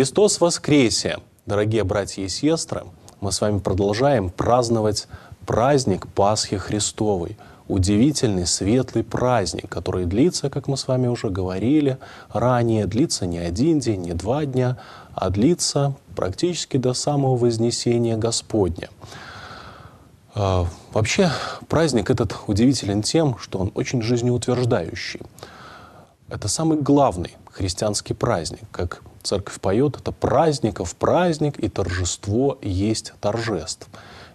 Христос воскресе! Дорогие братья и сестры, мы с вами продолжаем праздновать праздник Пасхи Христовой, удивительный светлый праздник, который длится, как мы с вами уже говорили ранее, длится не один день, не два дня, а длится практически до самого Вознесения Господня. А, вообще, праздник этот удивителен тем, что он очень жизнеутверждающий. Это самый главный христианский праздник, как Церковь поет, это праздников а праздник, и торжество есть торжеств.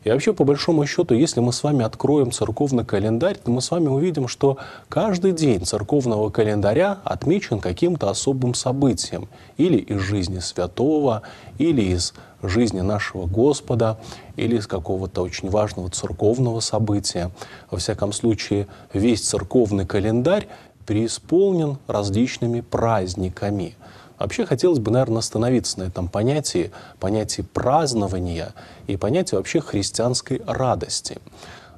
И вообще, по большому счету, если мы с вами откроем церковный календарь, то мы с вами увидим, что каждый день церковного календаря отмечен каким-то особым событием. Или из жизни святого, или из жизни нашего Господа, или из какого-то очень важного церковного события. Во всяком случае, весь церковный календарь преисполнен различными праздниками – Вообще хотелось бы, наверное, остановиться на этом понятии, понятии празднования и понятии вообще христианской радости.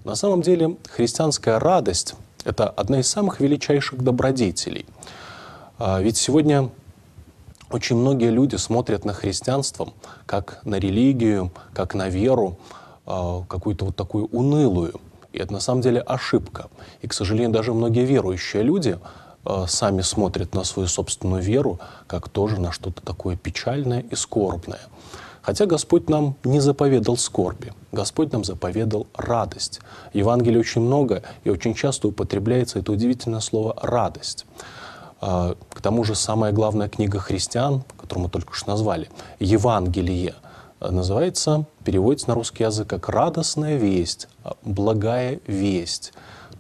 На самом деле христианская радость – это одна из самых величайших добродетелей. А, ведь сегодня очень многие люди смотрят на христианство как на религию, как на веру, а, какую-то вот такую унылую. И это на самом деле ошибка. И, к сожалению, даже многие верующие люди Э, сами смотрят на свою собственную веру, как тоже на что-то такое печальное и скорбное. Хотя Господь нам не заповедал скорби, Господь нам заповедал радость. Евангелие очень много и очень часто употребляется это удивительное слово «радость». А, к тому же самая главная книга христиан, которую мы только что назвали, Евангелие, э, называется, переводится на русский язык как «радостная весть», «благая весть».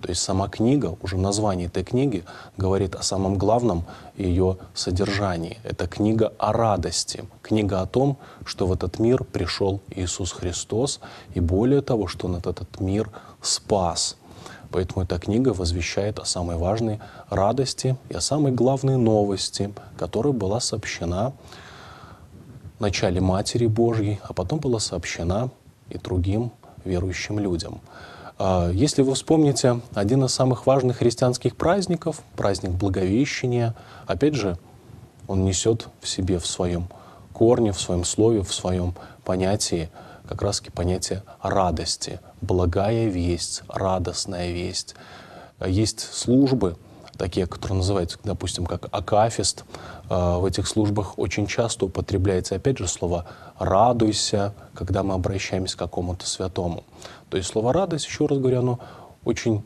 То есть сама книга, уже название этой книги говорит о самом главном ее содержании. Это книга о радости, книга о том, что в этот мир пришел Иисус Христос, и более того, что он этот мир спас. Поэтому эта книга возвещает о самой важной радости и о самой главной новости, которая была сообщена начале Матери Божьей, а потом была сообщена и другим верующим людям. А, если вы вспомните, один из самых важных христианских праздников, праздник Благовещения, опять же, он несет в себе в своем корне, в своем слове, в своем понятии как раз таки понятие радости. Благая весть, радостная весть. Есть службы, такие, которые называются, допустим, как акафист, а, в этих службах очень часто употребляется, опять же, слово «радуйся», когда мы обращаемся к какому-то святому. То есть слово «радость», еще раз говорю, оно очень,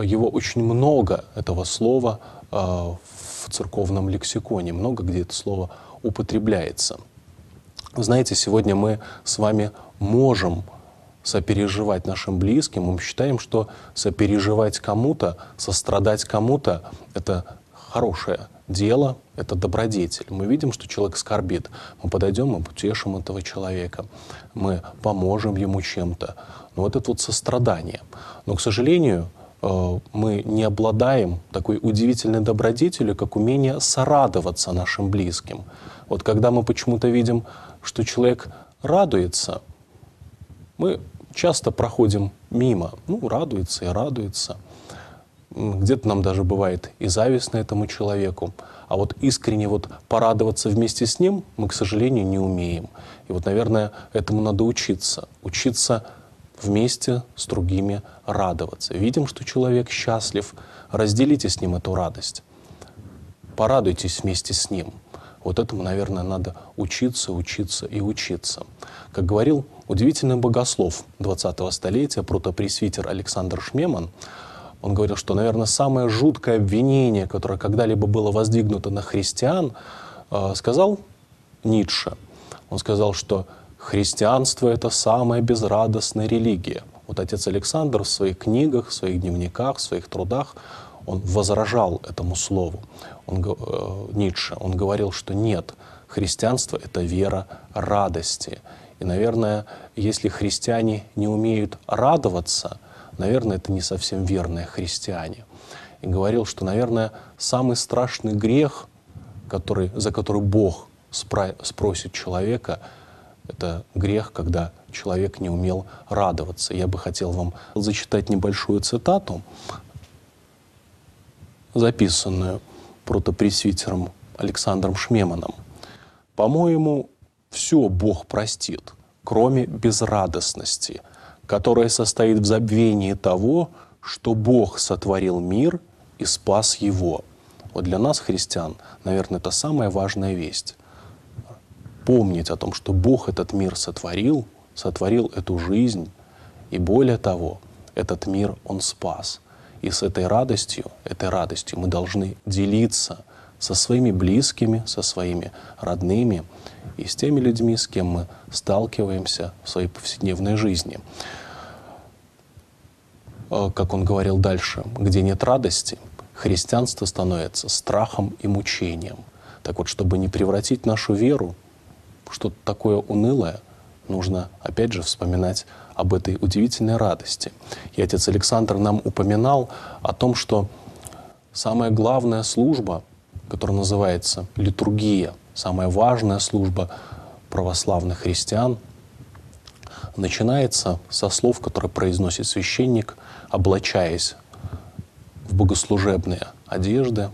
его очень много, этого слова, а, в церковном лексиконе, много где это слово употребляется. знаете, сегодня мы с вами можем сопереживать нашим близким, мы считаем, что сопереживать кому-то, сострадать кому-то – это хорошее дело, это добродетель. Мы видим, что человек скорбит. Мы подойдем и утешим этого человека. Мы поможем ему чем-то. Но вот это вот сострадание. Но, к сожалению, э, мы не обладаем такой удивительной добродетелью, как умение сорадоваться нашим близким. Вот когда мы почему-то видим, что человек радуется – мы часто проходим мимо, ну, радуется и радуется. Где-то нам даже бывает и зависть на этому человеку. А вот искренне вот порадоваться вместе с ним мы, к сожалению, не умеем. И вот, наверное, этому надо учиться. Учиться вместе с другими радоваться. Видим, что человек счастлив, разделите с ним эту радость. Порадуйтесь вместе с ним. Вот этому, наверное, надо учиться, учиться и учиться. Как говорил Удивительный богослов 20-го столетия, протопресвитер Александр Шмеман, он говорил, что, наверное, самое жуткое обвинение, которое когда-либо было воздвигнуто на христиан, э, сказал Ницше. Он сказал, что христианство — это самая безрадостная религия. Вот отец Александр в своих книгах, в своих дневниках, в своих трудах, он возражал этому слову он, э, Ницше. Он говорил, что нет, христианство — это вера радости. И, наверное, если христиане не умеют радоваться, наверное, это не совсем верные христиане. И говорил, что, наверное, самый страшный грех, который, за который Бог спро- спросит человека, это грех, когда человек не умел радоваться. Я бы хотел вам зачитать небольшую цитату, записанную протопресвитером Александром Шмеманом. По-моему, все Бог простит, кроме безрадостности, которая состоит в забвении того, что Бог сотворил мир и спас его. Вот для нас, христиан, наверное, это самая важная весть. Помнить о том, что Бог этот мир сотворил, сотворил эту жизнь, и более того, этот мир Он спас. И с этой радостью, этой радостью мы должны делиться – со своими близкими, со своими родными и с теми людьми, с кем мы сталкиваемся в своей повседневной жизни. Э, как он говорил дальше, где нет радости, христианство становится страхом и мучением. Так вот, чтобы не превратить нашу веру в что-то такое унылое, нужно опять же вспоминать об этой удивительной радости. И отец Александр нам упоминал о том, что самая главная служба — которая называется «Литургия», самая важная служба православных христиан, начинается со слов, которые произносит священник, облачаясь в богослужебные одежды.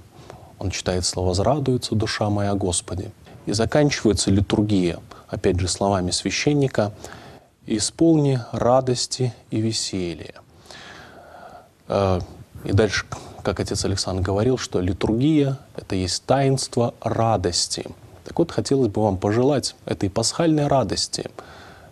Он читает слова «Зрадуется душа моя Господи». И заканчивается литургия, опять же, словами священника «Исполни радости и веселья». Э, и дальше как отец Александр говорил, что литургия — это есть таинство радости. Так вот, хотелось бы вам пожелать этой пасхальной радости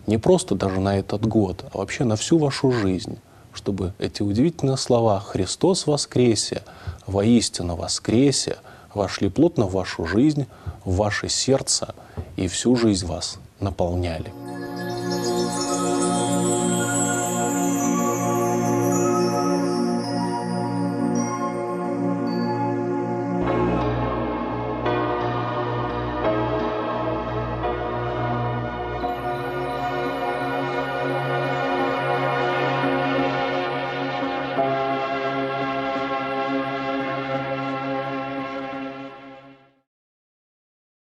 не просто даже на этот год, а вообще на всю вашу жизнь, чтобы эти удивительные слова «Христос воскресе», «Воистину воскресе» вошли плотно в вашу жизнь, в ваше сердце и всю жизнь вас наполняли.